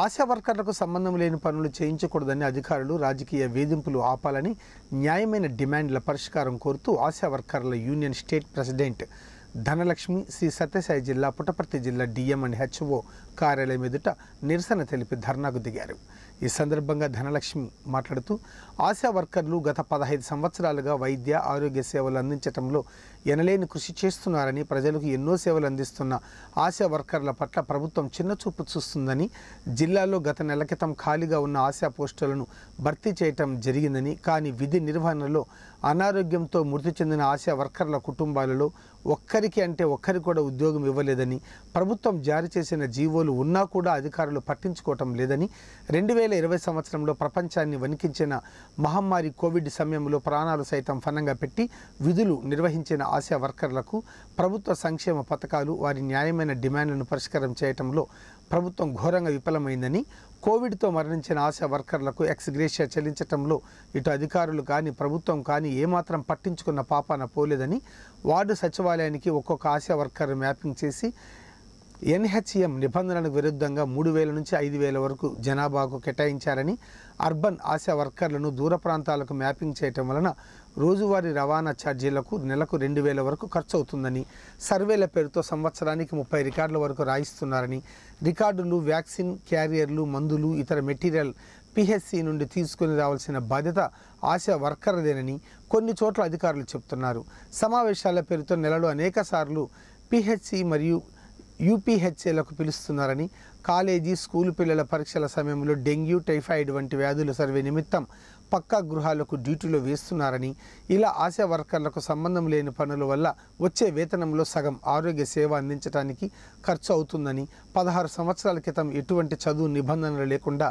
ఆశా వర్కర్లకు సంబంధం లేని పనులు చేయించకూడదని అధికారులు రాజకీయ వేధింపులు ఆపాలని న్యాయమైన డిమాండ్ల పరిష్కారం కోరుతూ ఆశా వర్కర్ల union state president Dhanalakshmi Sri Sathya Sai Puttaparthi జిల్లా డిఎం అండ్ హెచ్ఓ కార్యాలయం ఎదుట నిరసన తెలిపి ధర్నాకు దిగారు ఈ సందర్భంగా ధనలక్ష్మి మాట్లాడుతూ ఆశా వర్కర్లు గత పదహైదు సంవత్సరాలుగా వైద్య ఆరోగ్య సేవలు అందించడంలో ఎనలేని కృషి చేస్తున్నారని ప్రజలకు ఎన్నో సేవలు అందిస్తున్న ఆశా వర్కర్ల పట్ల ప్రభుత్వం చిన్నచూపు చూస్తుందని జిల్లాలో గత నెల క్రితం ఖాళీగా ఉన్న ఆశా పోస్టులను భర్తీ చేయటం జరిగిందని కానీ విధి నిర్వహణలో అనారోగ్యంతో మృతి చెందిన ఆశా వర్కర్ల కుటుంబాలలో ఒక్కరికి అంటే ఒక్కరికి కూడా ఉద్యోగం ఇవ్వలేదని ప్రభుత్వం జారీ చేసిన జీవోలు ఉన్నా కూడా అధికారులు పట్టించుకోవటం లేదని రెండు వేల ఇరవై సంవత్సరంలో ప్రపంచాన్ని వణికించిన మహమ్మారి కోవిడ్ సమయంలో ప్రాణాలు సైతం ఫనంగా పెట్టి విధులు నిర్వహించిన ఆశా వర్కర్లకు ప్రభుత్వ సంక్షేమ పథకాలు వారి న్యాయమైన డిమాండ్లను పరిష్కారం చేయటంలో ప్రభుత్వం ఘోరంగా విఫలమైందని కోవిడ్తో మరణించిన ఆశా వర్కర్లకు ఎక్స్ గ్రేషియా చెల్లించటంలో ఇటు అధికారులు కానీ ప్రభుత్వం కానీ ఏమాత్రం పట్టించుకున్న పాపాన పోలేదని వార్డు సచివాలయానికి ఒక్కొక్క ఆశా వర్కర్ మ్యాపింగ్ చేసి ఎన్హెచ్ఎం నిబంధనలకు విరుద్ధంగా మూడు వేల నుంచి ఐదు వేల వరకు జనాభాకు కేటాయించారని అర్బన్ ఆశా వర్కర్లను దూర ప్రాంతాలకు మ్యాపింగ్ చేయటం వలన రోజువారీ రవాణా ఛార్జీలకు నెలకు రెండు వేల వరకు ఖర్చు అవుతుందని సర్వేల పేరుతో సంవత్సరానికి ముప్పై రికార్డుల వరకు రాయిస్తున్నారని రికార్డులు వ్యాక్సిన్ క్యారియర్లు మందులు ఇతర మెటీరియల్ పిహెచ్సి నుండి తీసుకుని రావాల్సిన బాధ్యత ఆశా వర్కర్దేనని కొన్ని చోట్ల అధికారులు చెప్తున్నారు సమావేశాల పేరుతో నెలలో అనేక సార్లు పిహెచ్సి మరియు యూపీహెచ్ఏలకు పిలుస్తున్నారని కాలేజీ స్కూలు పిల్లల పరీక్షల సమయంలో డెంగ్యూ టైఫాయిడ్ వంటి వ్యాధుల సర్వే నిమిత్తం పక్కా గృహాలకు డ్యూటీలో వేస్తున్నారని ఇలా ఆశా వర్కర్లకు సంబంధం లేని పనుల వల్ల వచ్చే వేతనంలో సగం ఆరోగ్య సేవ అందించడానికి ఖర్చు అవుతుందని పదహారు సంవత్సరాల క్రితం ఎటువంటి చదువు నిబంధనలు లేకుండా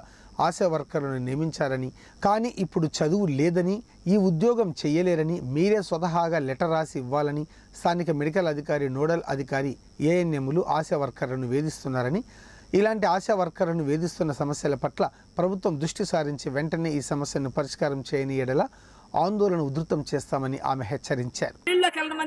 ఆశా వర్కర్లను నియమించారని కానీ ఇప్పుడు చదువు లేదని ఈ ఉద్యోగం చేయలేరని మీరే స్వతహాగా లెటర్ రాసి ఇవ్వాలని స్థానిక మెడికల్ అధికారి నోడల్ అధికారి ఏఎన్ఎంలు ఆశా వర్కర్లను వేధిస్తున్నారని ఇలాంటి ఆశా వర్కర్లను వేధిస్తున్న సమస్యల పట్ల ప్రభుత్వం దృష్టి సారించి వెంటనే ఈ సమస్యను పరిష్కారం చేయని ఎడల ఆందోళన ఉధృతం చేస్తామని ఆమె హెచ్చరించారు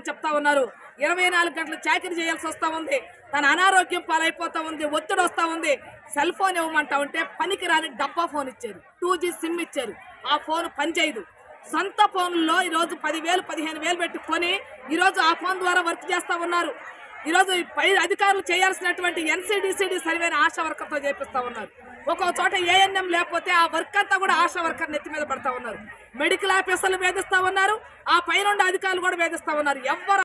చెప్తా ఉన్నారు ఇరవై నాలుగు గంటలు చాకరీ చేయాల్సి వస్తా ఉంది తన అనారోగ్యం పాలైపోతా ఉంది ఒత్తిడి వస్తా ఉంది సెల్ ఫోన్ ఇవ్వమంటా ఉంటే పనికి రాని డబ్బా ఫోన్ ఇచ్చారు టూ జీ సిమ్ ఇచ్చారు ఆ ఫోన్ పనిచేయదు సొంత ఫోన్లో ఈరోజు పదివేలు పదిహేను వేలు పెట్టుకొని ఈరోజు ఆ ఫోన్ ద్వారా వర్క్ చేస్తూ ఉన్నారు ఈరోజు పై అధికారులు చేయాల్సినటువంటి ఎన్సీడీసీడీ సర్వేని ఆశా వర్కర్తో చేపిస్తూ ఉన్నారు ఒక్కో చోట ఏఎన్ఎం లేకపోతే ఆ వర్క్ అంతా కూడా ఆశా వర్కర్ నెత్తి మీద పడతా ఉన్నారు మెడికల్ ఆఫీసర్లు వేధిస్తూ ఉన్నారు ఆ పైన అధికారులు కూడా వేధిస్తూ ఉన్నారు ఎవరు